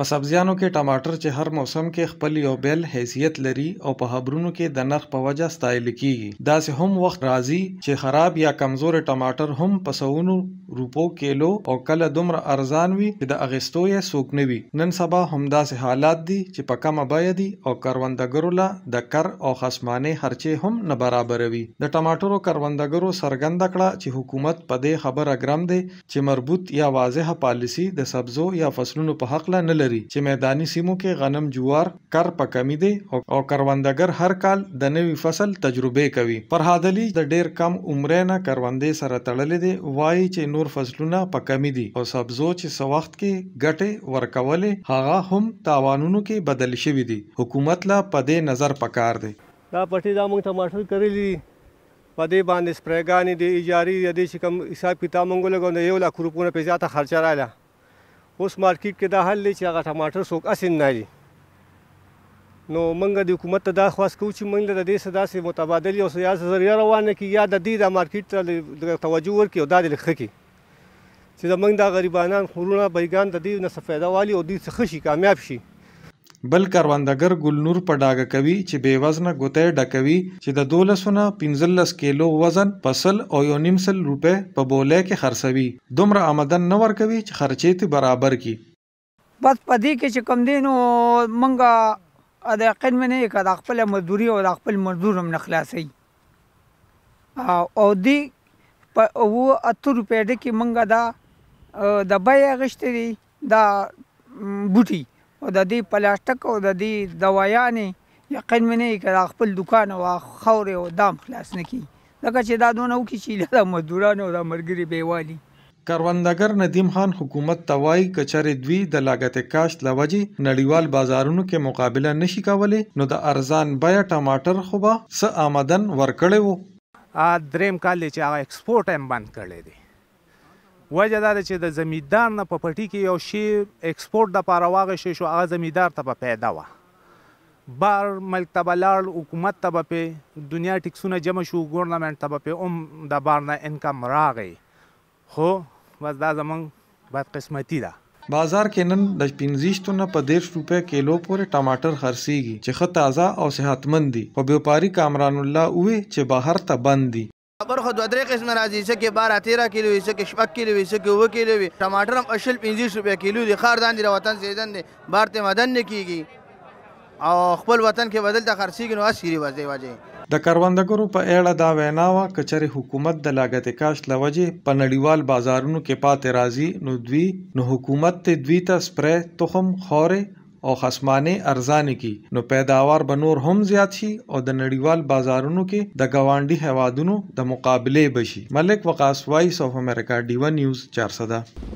په سبزیانو کې ټماټر چې هر موسم کې خپل یو بیل حیثیت لري او په خبرونو کې د نرخ په وجه ستایل کیږي دا سه هم وخت راځي چې خراب یا کمزور ټماټر هم په سونو روپو کیلو او کله دومره ارزان وي چې د اغستو یې سوق نه وي نن سبا همدا سه حالات دي چې په کم بایدي او کروندګرو لا د کر او خصمانه خرچه هم نه برابر وي د ټماټرو کروندګرو سرګند کړه چې حکومت په دې خبره ګرم دي چې مربوط یا واضحه پالیسی د سبزو یا فصلونو په حق لا نه لري لري چې میداني سیمو کې غنم جوار کر په کمی دي او کروندګر هر کال د نوي فصل تجربه کوي فرهاد علي د ډیر کم عمر نه کروندې سره تړلې دي وایي چې نور فصلونه په کمی دي او سبزو چې سو وخت کې ګټه ورکولې هغه هم تاوانونو کې بدل شوی دي حکومت لا په دې نظر پکار دی دا پټي دا موږ ټماټر کړلې پدې باندې سپریګانی دی اجاری دی چې کوم حساب کتاب مونږ لګو نه یو لک روپونه پیسې ته خرچه رااله اوس مارکیټ کې دا حل دی چې هغه ټماټر څوک اسین ناري نو موږ د حکومت ته دا خواست کوو چې موږ د دې صدا سي متبادل یو سیاست ذریعہ روانه کی یا د دې د مارکیټ ته توجه ورکړي او دا د لخکي چې موږ د غریبانان خورونه بیگان د دې نه څه فایده والی او دې څه خشي کامیاب شي بل کاروندګر ګلنور په ډاګه کوي چې بې وزنه ګوتې ډکوي چې د 1200 15 کیلو وزن پسل او یو نیم سل روپے په بوله کې خرڅوي دومره آمدن نه ورکوي چې خرچې ته برابر کی بس پدې کې چې کم دینو منګه د یقین مې نه کړه خپل مزدوري او خپل مزدور هم نخلاصي او دی په او 80 روپے د کې منګه دا د بیا غشتري دا بوټي او د دې پلاستیک او د دې دوايانې یقین مې نه کړ خپل دکان او خورې او دام خلاص نکي لکه چې دا دونه وکړي چې د مزدورانو او د مرګري بیوالي کاروندګر ندیم خان حکومت توای کچرې دوی د لاګت کاش لوجي نړیوال بازارونو کې مقابله نشي کولای نو د ارزان بیا ټماټر خو به س آمدن ورکړې وو ا دریم کال چې هغه ایکسپورټ هم بند کړی دی وجه دا چې د زمیندار نه په پټي کې یو شی اکسپورت د پاره واغې شو هغه زمیندار ته په پیدا و بار ملک ته بلال حکومت ته په دنیا ټیکسونه جمع شو ګورنمنت ته په اوم د بار نه انکم راغې خو بس دا زمونږ بد قسمتي ده بازار کې نن د 15 نه په 10 روپے کیلو پورې ټماټر خرڅیږي چې ښه تازه او صحتمند دي خو بیوپاری کامران الله وې چې بهر ته بند دي برخه دوه درې قسمه راځي چې کې 12 13 کیلو وي چې 7 کیلو وي چې 2 کیلو وي ټماټر هم اشل 50 روپیا کیلو دي خاردان دي وطن سیدن دي بارته مدن نه کیږي او خپل وطن کې بدل ته خرڅیږي نو اسيري وځي وځي د کاروندګرو په اړه دا وینا وا کچري حکومت د لاګت کاش لوجه په نړیوال بازارونو کې پاتې راځي نو دوی نو حکومت ته دوی ته سپری تخم خوره او خصمانه ارزانه کی نو پیداوار به نور هم زیات شي او د نړیوال بازارونو کې د گاونډي هوادونو د مقابله بشي ملک وقاص وایس اف امریکا ډیو نیوز 400